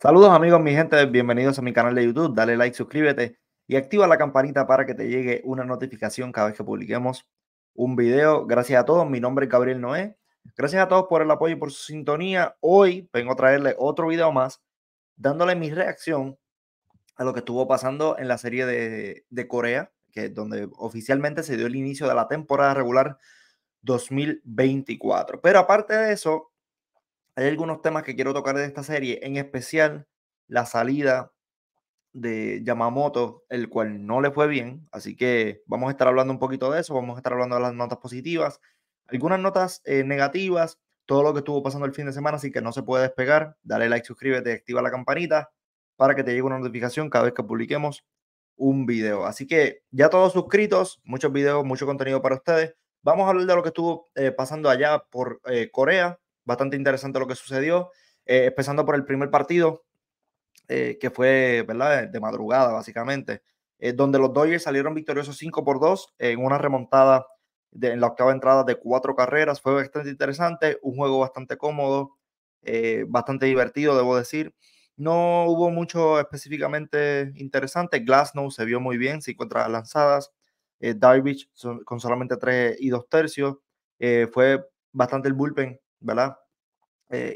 Saludos amigos, mi gente, bienvenidos a mi canal de YouTube. Dale like, suscríbete y activa la campanita para que te llegue una notificación cada vez que publiquemos un video. Gracias a todos, mi nombre es Gabriel Noé. Gracias a todos por el apoyo y por su sintonía. Hoy vengo a traerle otro video más dándole mi reacción a lo que estuvo pasando en la serie de, Corea, que es donde oficialmente se dio el inicio de la temporada regular 2024. Pero aparte de eso, hay algunos temas que quiero tocar de esta serie, en especial la salida de Yamamoto, el cual no le fue bien. Así que vamos a estar hablando un poquito de eso, vamos a estar hablando de las notas positivas, algunas notas eh, negativas, todo lo que estuvo pasando el fin de semana, así que no se puede despegar. Dale like, suscríbete, activa la campanita para que te llegue una notificación cada vez que publiquemos un video. Así que ya todos suscritos, muchos videos, mucho contenido para ustedes. Vamos a hablar de lo que estuvo eh, pasando allá por eh, Corea, bastante interesante lo que sucedió. Eh, empezando por el primer partido, eh, que fue ¿verdad? De, madrugada, básicamente, eh, donde los Dodgers salieron victoriosos 5 por 2 en una remontada en la octava entrada de cuatro carreras. Fue bastante interesante, un juego bastante cómodo, bastante divertido, debo decir. No hubo mucho específicamente interesante. Glasnow se vio muy bien, contra lanzadas. Eh, con solamente 3 y 2 tercios. fue bastante el bullpen ¿verdad?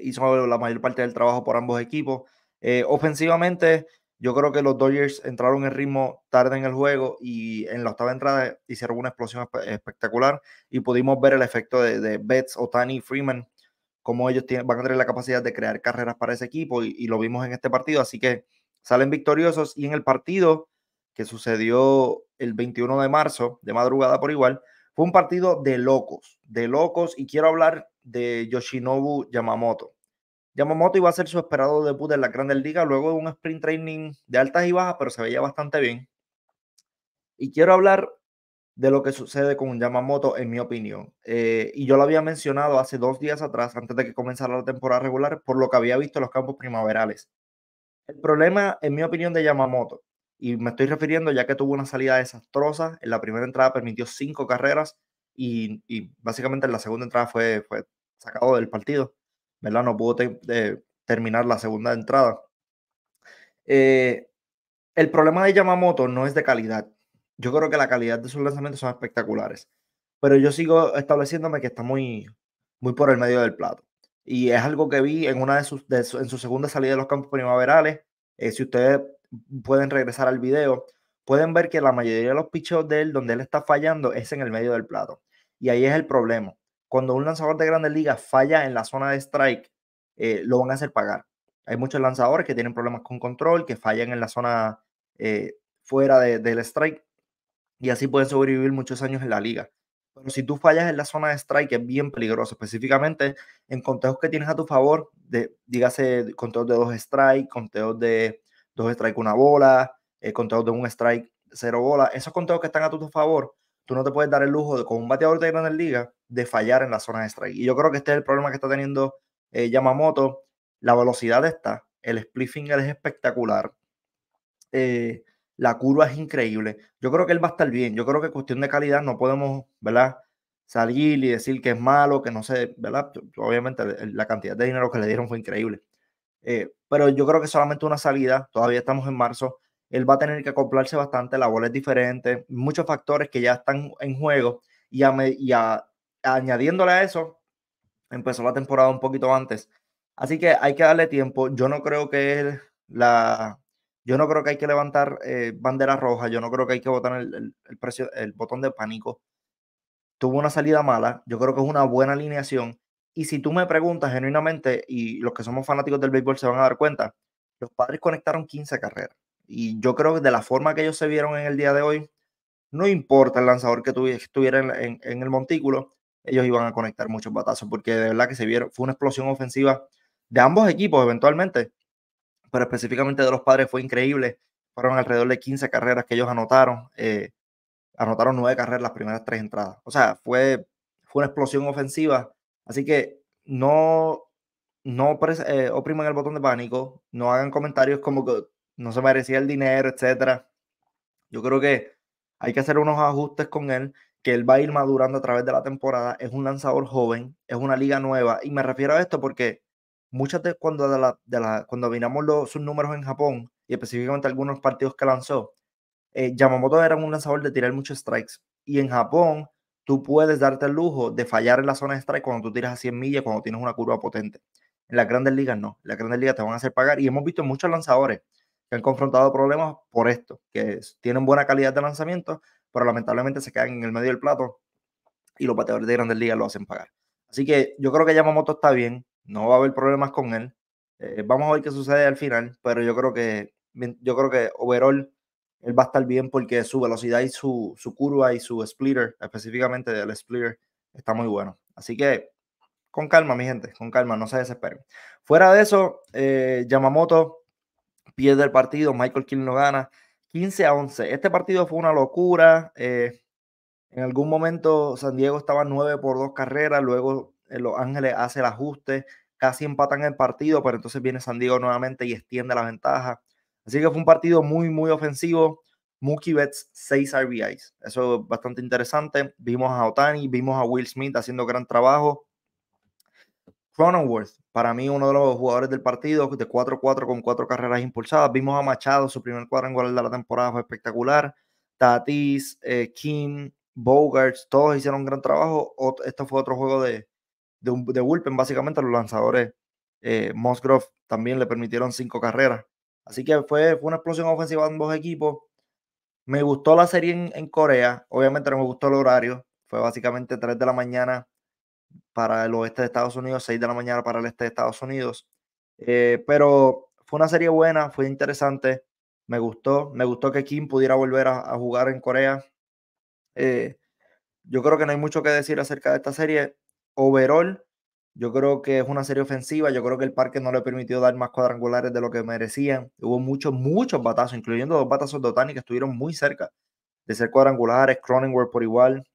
hizo eh, la mayor parte del trabajo por ambos equipos. Eh, ofensivamente, yo creo que los Dodgers entraron en ritmo tarde en el juego y en la octava entrada hicieron una explosión espectacular y pudimos ver el efecto de, Betts, o y Freeman, cómo ellos tienen, van a tener la capacidad de crear carreras para ese equipo y, y lo vimos en este partido. Así que salen victoriosos y en el partido que sucedió el 21 de marzo, de madrugada por igual, fue un partido de locos, de locos y quiero hablar de Yoshinobu Yamamoto. Yamamoto iba a ser su esperado debut en la Grandes liga luego de un sprint training de altas y bajas, pero se veía bastante bien. Y quiero hablar de lo que sucede con Yamamoto, en mi opinión. Eh, y yo lo había mencionado hace dos días atrás, antes de que comenzara la temporada regular, por lo que había visto en los campos primaverales. El problema, en mi opinión, de Yamamoto, y me estoy refiriendo ya que tuvo una salida desastrosa, en la primera entrada permitió cinco carreras, y, básicamente la segunda entrada fue, fue sacado del partido, ¿verdad? No pudo eh, terminar la segunda entrada. Eh, el problema de Yamamoto no es de calidad. Yo creo que la calidad de sus lanzamientos son espectaculares, pero yo sigo estableciéndome que está muy, muy por el medio del plato. Y es algo que vi en una de sus, su, en su segunda salida de los campos primaverales. Eh, si ustedes pueden regresar al video, pueden ver que la mayoría de los picheos de él, donde él está fallando, es en el medio del plato. Y ahí es el problema. Cuando un lanzador de grandes ligas falla en la zona de strike, eh, lo van a hacer pagar. Hay muchos lanzadores que tienen problemas con control, que fallan en la zona eh, fuera del strike y así pueden sobrevivir muchos años en la liga. Pero si tú fallas en la zona de strike, es bien peligroso, específicamente en conteos que tienes a tu favor, de, dígase conteos de dos strike, conteos de dos strike, una bola, el conteo de un strike, cero bola, esos conteos que están a tu favor, tú no te puedes dar el lujo de, con un bateador de Grandes liga de fallar en la zona de strike. Y yo creo que este es el problema que está teniendo eh, Yamamoto. La velocidad está, el split finger es espectacular, eh, la curva es increíble. Yo creo que él va a estar bien. Yo creo que cuestión de calidad no podemos, ¿verdad? Salir y decir que es malo, que no sé, ¿verdad? Obviamente la cantidad de dinero que le dieron fue increíble. Eh, pero yo creo que solamente una salida, todavía estamos en marzo, él va a tener que acoplarse bastante, la bola es diferente, muchos factores que ya están en juego y, a, añadiéndole a eso, empezó la temporada un poquito antes. Así que hay que darle tiempo. Yo no creo que la, yo no creo que hay que levantar eh, bandera roja, yo no creo que hay que botar el, el, precio, el botón de pánico. Tuvo una salida mala, yo creo que es una buena alineación. Y si tú me preguntas genuinamente, y los que somos fanáticos del béisbol se van a dar cuenta, los padres conectaron 15 carreras. Y yo creo que de la forma que ellos se vieron en el día de hoy, no importa el lanzador que estuviera en, el montículo, ellos iban a conectar muchos batazos, porque de verdad que se vieron, fue una explosión ofensiva de ambos equipos eventualmente, pero específicamente de los padres fue increíble. Fueron alrededor de 15 carreras que ellos anotaron. Eh, anotaron 9 carreras las primeras tres entradas. O sea, fue, fue una explosión ofensiva. Así que no, no eh, el botón de pánico, no hagan comentarios como que no se merecía el dinero, etcétera. Yo creo que hay que hacer unos ajustes con él, que él va a ir madurando a través de la temporada. Es un lanzador joven, es una liga nueva. Y me refiero a esto porque muchas veces cuando, de la, cuando miramos los, sus números en Japón y específicamente algunos partidos que lanzó, eh, Yamamoto era un lanzador de tirar muchos strikes. Y en Japón, tú puedes darte el lujo de fallar en la zona de strike cuando tú tiras a 100 millas, cuando tienes una curva potente. En las grandes ligas no. En las grandes ligas te van a hacer pagar. Y hemos visto muchos lanzadores que han confrontado problemas por esto, que tienen buena calidad de lanzamiento, pero lamentablemente se quedan en el medio del plato y los bateadores de grandes ligas lo hacen pagar. Así que yo creo que Yamamoto está bien, no va a haber problemas con él. Eh, vamos a ver qué sucede al final, pero yo creo que yo creo que overall él va a estar bien porque su velocidad y su, su curva y su splitter, específicamente del splitter, está muy bueno. Así que con calma, mi gente, con calma, no se desesperen. Fuera de eso, eh, Yamamoto pierde el partido, Michael King lo gana, 15 a 11. Este partido fue una locura. Eh, en algún momento San Diego estaba 9 por 2 carreras, luego eh, Los Ángeles hace el ajuste, casi empatan el partido, pero entonces viene San Diego nuevamente y extiende la ventaja. Así que fue un partido muy, muy ofensivo. Mookie Betts, 6 RBIs. Eso es bastante interesante. Vimos a Otani, vimos a Will Smith haciendo gran trabajo. Cronenworth, para mí uno de los jugadores del partido, de 4-4 con 4 carreras impulsadas. Vimos a Machado, su primer cuadrangular de la temporada fue espectacular. Tatis, eh, Kim, Bogarts, todos hicieron un gran trabajo. esto fue otro juego de, de, bullpen, básicamente los lanzadores. Eh, Mosgrove también le permitieron cinco carreras. Así que fue, fue una explosión ofensiva de ambos equipos. Me gustó la serie en Corea, obviamente no me gustó el horario, fue básicamente 3 de la mañana para el oeste de Estados Unidos, 6 de la mañana para el este de Estados Unidos. Eh, pero fue una serie buena, fue interesante, me gustó, me gustó que Kim pudiera volver a, jugar en Corea. Eh, yo creo que no hay mucho que decir acerca de esta serie. Overall, yo creo que es una serie ofensiva. Yo creo que el parque no le permitió dar más cuadrangulares de lo que merecían. Hubo muchos, muchos batazos, incluyendo dos batazos de Otani que estuvieron muy cerca de ser cuadrangulares. Cronenworth por igual.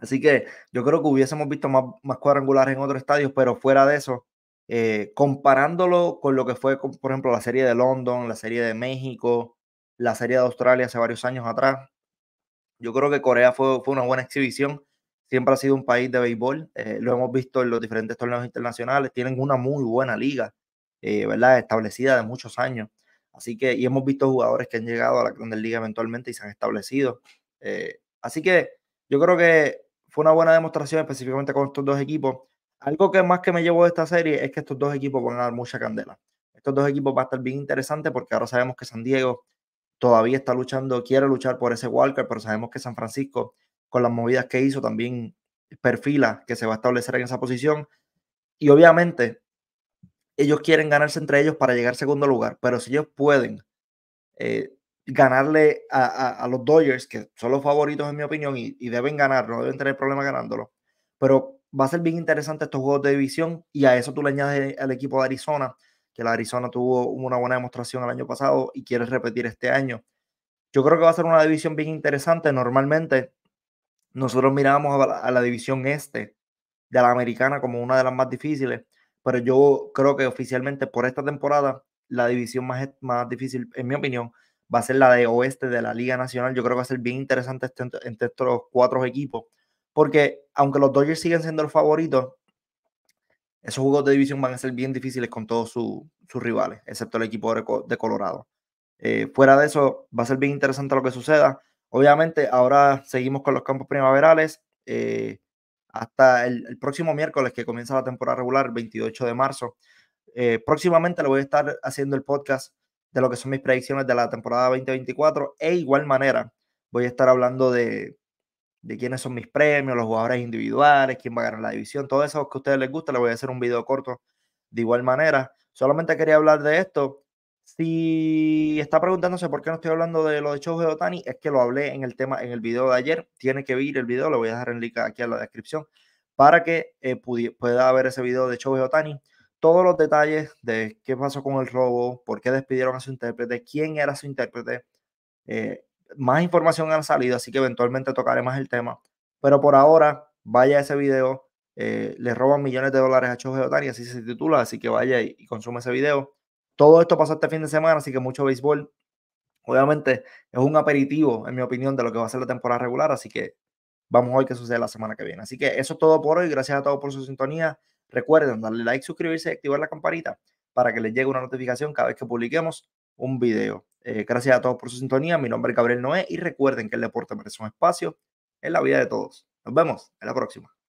Así que yo creo que hubiésemos visto más, cuadrangulares en otros estadios, pero fuera de eso, eh, comparándolo con lo que fue, por ejemplo, la serie de London, la serie de México, la serie de Australia hace varios años atrás, yo creo que Corea fue, una buena exhibición. Siempre ha sido un país de béisbol, eh, lo hemos visto en los diferentes torneos internacionales, tienen una muy buena liga, eh, ¿verdad? Establecida de muchos años. Así que, y hemos visto jugadores que han llegado a la Grandes Liga eventualmente y se han establecido. así que yo creo que fue una buena demostración específicamente con estos dos equipos. Algo que más que me llevó de esta serie es que estos dos equipos van a dar mucha candela. Estos dos equipos van a estar bien interesantes porque ahora sabemos que San Diego todavía está luchando, quiere luchar por ese Walker, pero sabemos que San Francisco, con las movidas que hizo, también perfila que se va a establecer en esa posición. Y obviamente, ellos quieren ganarse entre ellos para llegar segundo lugar, pero si ellos pueden eh, ganarle a, los Dodgers, que son los favoritos en mi opinión y, deben ganar, no deben tener problemas ganándolo. Pero va a ser bien interesante estos juegos de división y a eso tú le añades al equipo de Arizona, que la Arizona tuvo una buena demostración el año pasado y quiere repetir este año. Yo creo que va a ser una división bien interesante. Normalmente nosotros mirábamos a a la división este de la americana como una de las más difíciles, pero yo creo que oficialmente por esta temporada la división más, más difícil, en mi opinión, va a ser la de oeste de la Liga Nacional. Yo creo que va a ser bien interesante este, entre estos cuatro equipos, porque aunque los Dodgers siguen siendo los favoritos, esos juegos de división van a ser bien difíciles con todos sus rivales, excepto el equipo de, Colorado. Eh, fuera de eso, va a ser bien interesante lo que suceda. Obviamente, ahora seguimos con los campos primaverales. Eh, hasta el, próximo miércoles que comienza la temporada regular, el 28 de marzo. Eh, próximamente le voy a estar haciendo el podcast de lo que son mis predicciones de la temporada 2024. E igual manera, voy a estar hablando de, de quiénes son mis premios, los jugadores individuales, quién va a ganar la división, todo eso que a ustedes les gusta, les voy a hacer un video corto de igual manera. Solamente quería hablar de esto. Si está preguntándose por qué no estoy hablando de lo de de Otani, es que lo hablé en el tema en el video de ayer. Tiene que ver el video, le voy a dejar el link aquí en la descripción para que eh, pueda ver ese video de de Otani todos los detalles de qué pasó con el robo, por qué despidieron a su intérprete, quién era su intérprete. Eh, más información han salido, así que eventualmente tocaré más el tema. Pero por ahora, vaya a ese video. Eh, le roban millones de dólares a de Otani, así se titula, así que vaya y, y consume ese video. Todo esto pasó este fin de semana, así que mucho béisbol. Obviamente es un aperitivo, en mi opinión, de lo que va a ser la temporada regular, así que vamos a ver qué sucede la semana que viene. Así que eso es todo por hoy. Gracias a todos por su sintonía. Recuerden darle like, suscribirse y activar la campanita para que les llegue una notificación cada vez que publiquemos un video. Eh, gracias a todos por su sintonía. Mi nombre es Gabriel Noé y recuerden que el deporte merece un espacio en la vida de todos. Nos vemos en la próxima.